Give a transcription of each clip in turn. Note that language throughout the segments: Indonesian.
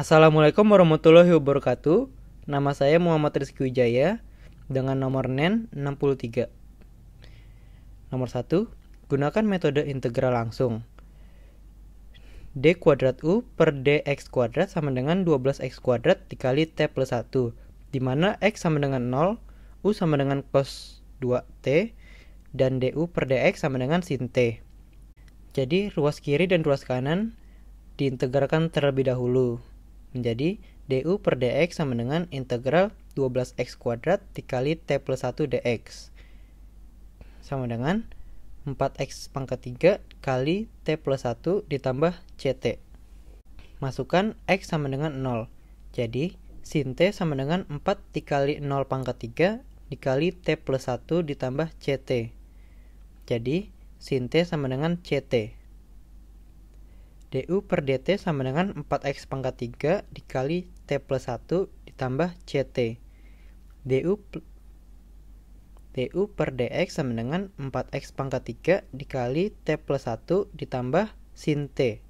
Assalamualaikum warahmatullahi wabarakatuh. Nama saya Muhammad Rizky Wijaya dengan nomor NEN 63. Nomor 1, gunakan metode integral langsung. D kuadrat U per DX kuadrat sama dengan 12X kuadrat dikali T plus 1, di mana X sama dengan 0, U sama dengan cos 2T, dan DU per DX sama dengan sin T. Jadi ruas kiri dan ruas kanan diintegralkan terlebih dahulu menjadi du per dx sama dengan integral 12x kuadrat dikali t plus 1 dx sama dengan 4x pangkat 3 kali t plus 1 ditambah ct masukkan x sama dengan 0 jadi sin t sama dengan 4 dikali 0 pangkat 3 dikali t plus 1 ditambah ct jadi sin t sama dengan ct DU per DT sama dengan 4X pangkat 3 dikali T plus 1 ditambah CT. DU, DU per DX sama dengan 4X pangkat 3 dikali T plus 1 ditambah sin T.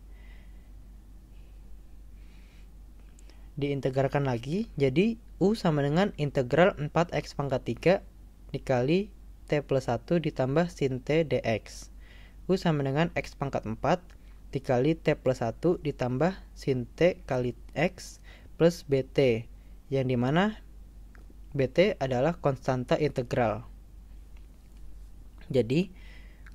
Diintegrakan lagi, jadi U sama dengan integral 4X pangkat 3 dikali T plus 1 ditambah sin T dx. U sama dengan X pangkat 4 dikali T plus 1 ditambah sin T kali X plus BT yang dimana BT adalah konstanta integral. Jadi,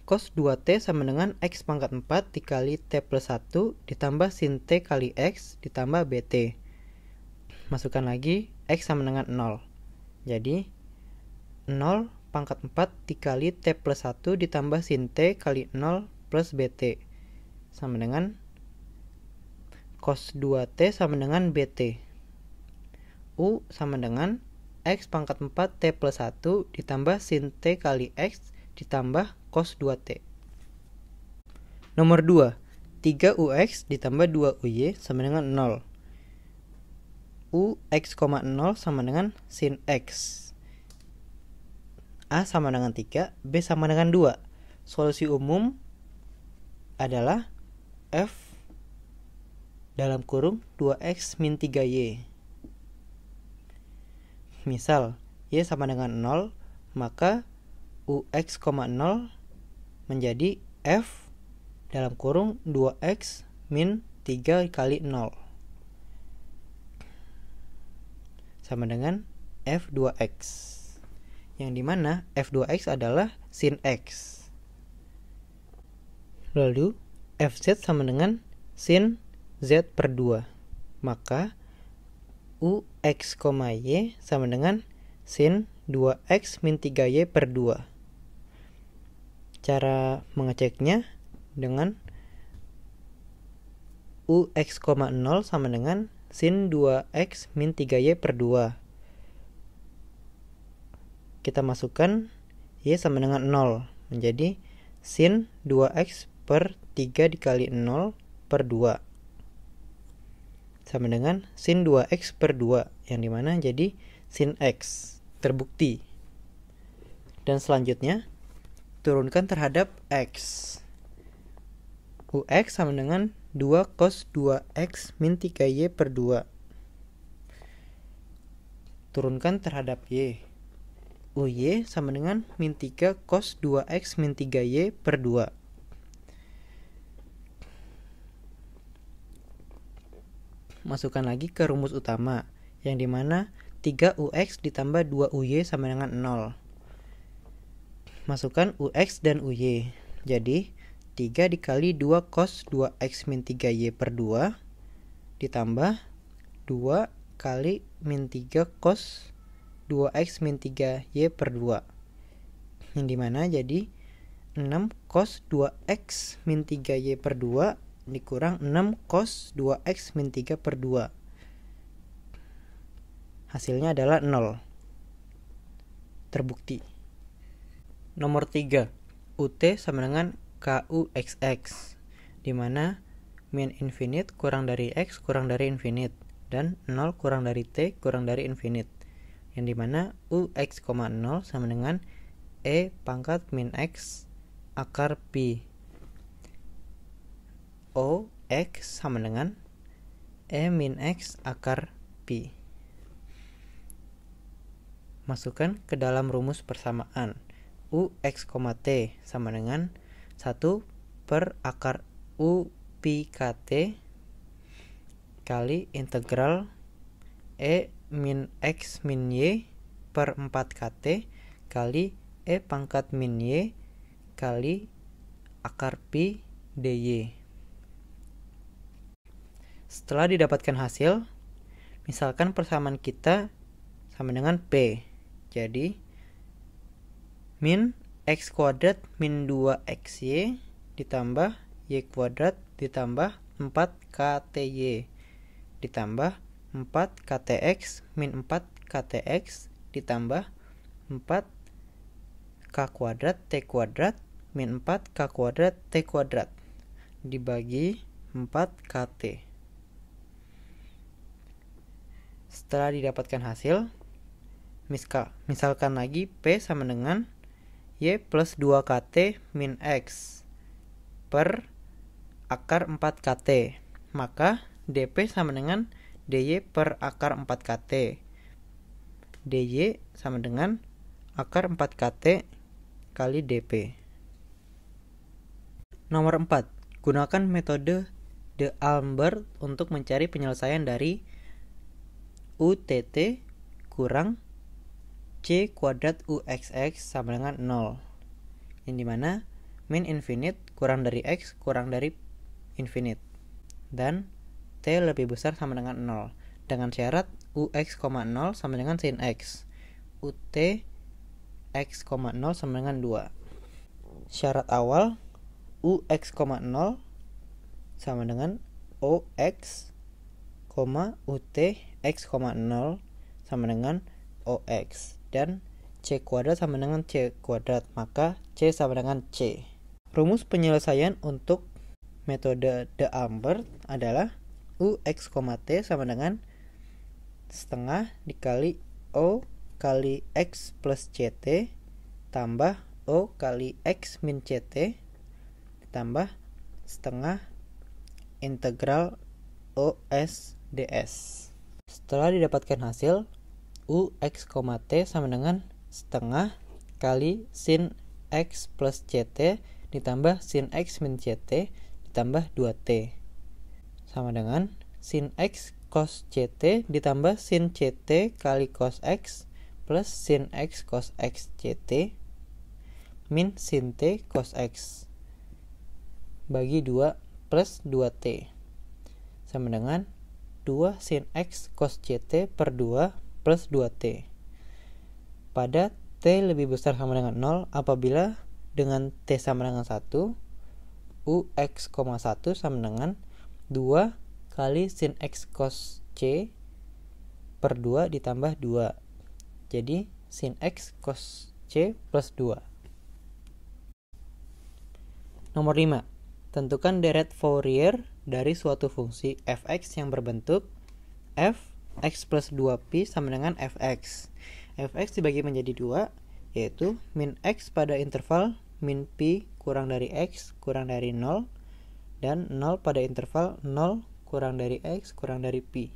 cos 2T sama dengan X pangkat 4 dikali T plus 1 ditambah sin T kali X ditambah BT. Masukkan lagi X sama dengan 0. Jadi, 0 pangkat 4 dikali T plus 1 ditambah sin T kali 0 plus BT sama dengan cos 2t sama dengan bt. U sama dengan x pangkat 4 t plus 1 ditambah sin t kali x ditambah cos 2t. Nomor 2. 3ux ditambah 2uy sama dengan 0. u x, 0 sama dengan sin x. A sama dengan 3, B sama dengan 2. Solusi umum adalah F dalam kurung 2x min 3y. Misal, y sama dengan 0, maka ux, 0 menjadi f dalam kurung 2x min 3 kali 0. Sama dengan f2x. Yang dimana f2x adalah sin x. Lalu, fz sama dengan sin z per 2 maka ux, y sama dengan sin 2x min 3y per 2 cara mengeceknya dengan ux, 0 sama dengan sin 2x min 3y per 2 kita masukkan y sama dengan 0 menjadi sin 2x per 3 dikali 0 per 2 sama dengan sin 2x per 2 yang dimana jadi sin x terbukti dan selanjutnya turunkan terhadap x ux sama dengan 2 cos 2x min 3y per 2 turunkan terhadap y uy sama dengan min 3 cos 2x min 3y per 2 masukkan lagi ke rumus utama, yang dimana 3UX ditambah 2UY sama dengan 0. Masukkan UX dan UY. Jadi, 3 dikali 2 cos 2X min 3Y per 2 ditambah 2 kali min 3 cos 2X min 3Y per 2. Yang dimana jadi 6 cos 2X min 3Y per 2 dikurang 6 cos 2x min 3 per 2 hasilnya adalah 0 terbukti nomor 3 UT sama dengan KUXX dimana min infinite kurang dari x kurang dari infinite dan 0 kurang dari t kurang dari infinite yang dimana ux,0 sama dengan e pangkat min x akar pi O X sama dengan E min X akar p. Masukkan ke dalam rumus persamaan. U X, T sama dengan 1 per akar U p k t kali integral E min X min Y per 4 KT kali E pangkat min Y kali akar Pi DY. Setelah didapatkan hasil, misalkan persamaan kita sama dengan P. Jadi, min X kuadrat min 2XY ditambah Y kuadrat ditambah 4KTY ditambah 4KTX min 4KTX ditambah 4K kuadrat T kuadrat min 4K kuadrat T kuadrat dibagi 4KT. Setelah didapatkan hasil, misalkan lagi P sama dengan Y plus 2KT min X per akar 4KT. Maka DP sama dengan DY per akar 4KT. DY sama dengan akar 4KT kali DP. Nomor 4. Gunakan metode de Albert untuk mencari penyelesaian dari UTT kurang C kuadrat UXX sama dengan 0 yang dimana min infinite kurang dari X kurang dari infinite dan T lebih besar sama dengan 0 dengan syarat UX,0 sama dengan sin X UT 0 sama dengan 2 syarat awal UX,0 sama dengan OX ut x, 0 sama dengan ox dan c kuadrat sama dengan c kuadrat maka c sama dengan c. Rumus penyelesaian untuk metode de Ambert adalah ux, t sama dengan setengah dikali o kali x plus ct tambah o kali x min ct tambah setengah integral os DS. Setelah didapatkan hasil, U X, T sama dengan setengah kali sin X plus CT ditambah sin X min CT ditambah 2T. Sama dengan sin X cos CT ditambah sin CT kali cos X plus sin X cos X CT min sin T cos X bagi 2 plus 2T sama dengan 2 sin x cos ct per 2 plus 2t pada t lebih besar sama dengan 0 apabila dengan t sama dengan 1 ux, 1 sama dengan 2 kali sin x cos c per 2 ditambah 2 jadi sin x cos c plus 2 nomor 5 tentukan deret Fourier dari suatu fungsi fx yang berbentuk f(x plus 2p sama dengan fx. fx dibagi menjadi dua, yaitu min x pada interval min p kurang dari x kurang dari 0 dan 0 pada interval 0 kurang dari x kurang dari p.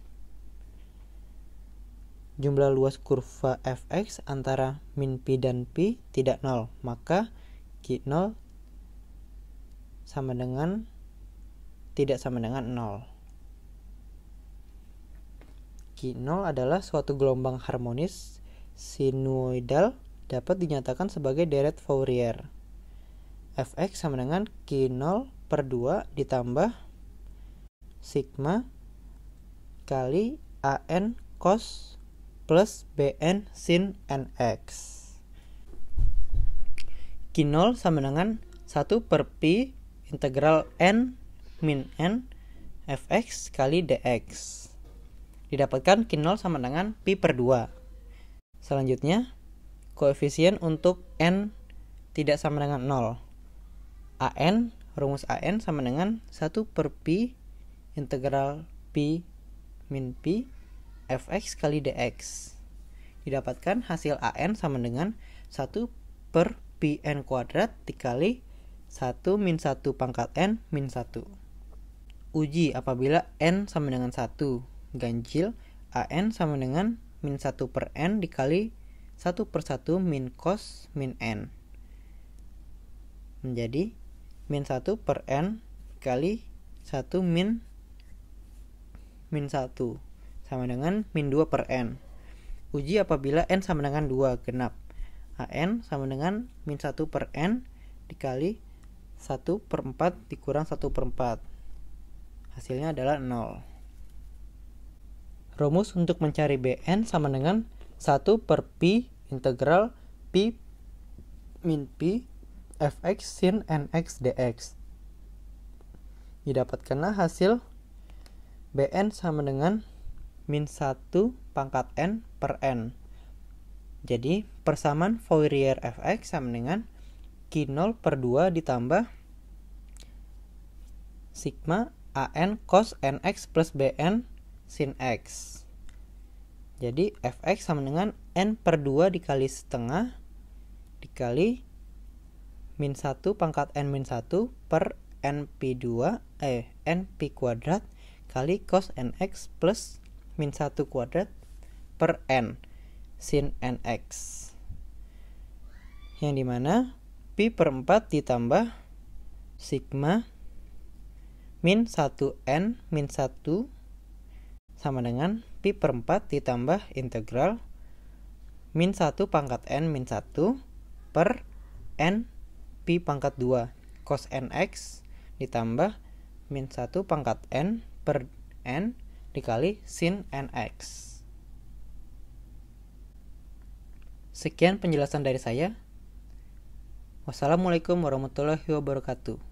Jumlah luas kurva fx antara min p dan p tidak 0, maka q0 sama dengan tidak sama dengan 0. q 0 adalah suatu gelombang harmonis sinusoidal dapat dinyatakan sebagai deret Fourier. Fx sama dengan q 0 per 2 ditambah sigma kali AN cos plus BN sin NX. q 0 sama dengan 1 per pi integral n min n fx kali dx. Didapatkan k 0 sama dengan pi per 2. Selanjutnya, koefisien untuk n tidak sama dengan 0. AN, rumus AN sama dengan 1 per pi integral pi min pi fx kali dx. Didapatkan hasil AN sama dengan 1 per pi n kuadrat dikali 1 min 1 pangkat n min 1. Uji apabila n sama dengan 1. Ganjil AN sama dengan min 1 per n dikali 1 per 1 min cos min n. Menjadi min 1 per n kali 1 min min 1 sama dengan min 2 per n. Uji apabila n sama dengan 2 genap. AN sama dengan min 1 per n dikali 1 per 4 dikurang 1 per 4 hasilnya adalah 0. Rumus untuk mencari BN sama dengan 1 per pi integral pi min p fx sin nx dx. Didapatkanlah hasil BN sama dengan min 1 pangkat n per n. Jadi persamaan Fourier fx sama dengan Q0 per 2 ditambah sigma AN cos NX plus BN sin X. Jadi fx sama dengan n per 2 dikali setengah dikali min 1 pangkat n min 1 per n pi 2 eh n pi kuadrat kali cos nx plus min 1 kuadrat per n sin nx yang dimana pi per 4 ditambah sigma min 1n min 1 sama dengan pi per 4 ditambah integral min 1 pangkat n min 1 per n pi pangkat 2 cos nx ditambah min 1 pangkat n per n dikali sin nx. Sekian penjelasan dari saya. Wassalamualaikum warahmatullahi wabarakatuh.